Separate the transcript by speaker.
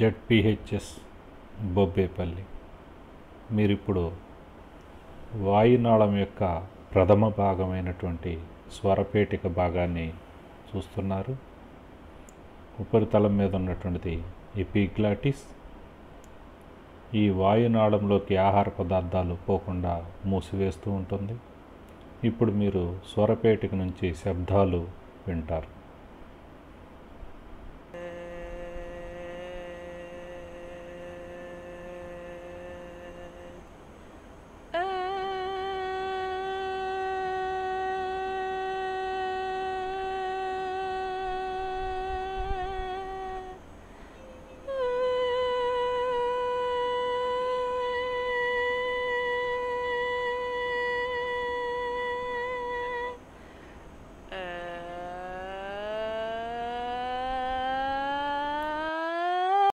Speaker 1: ZPHS Bobbepalli మీరిప్పుడు వాయునాళం యొక్క ప్రథమ భాగమైనటువంటి స్వరపేటిక భాగాన్ని చూస్తున్నారు ఉపరితలం మీద ఉన్నటువంటిది ఎపిగ్లాటిస్ ఈ వాయునాళంలోకి ఆహార పదార్థాలు పోకుండా మూసివేస్తూ ఉంటుంది ఇప్పుడు మీరు స్వరపేటిక నుంచి శబ్దాలు వింటారు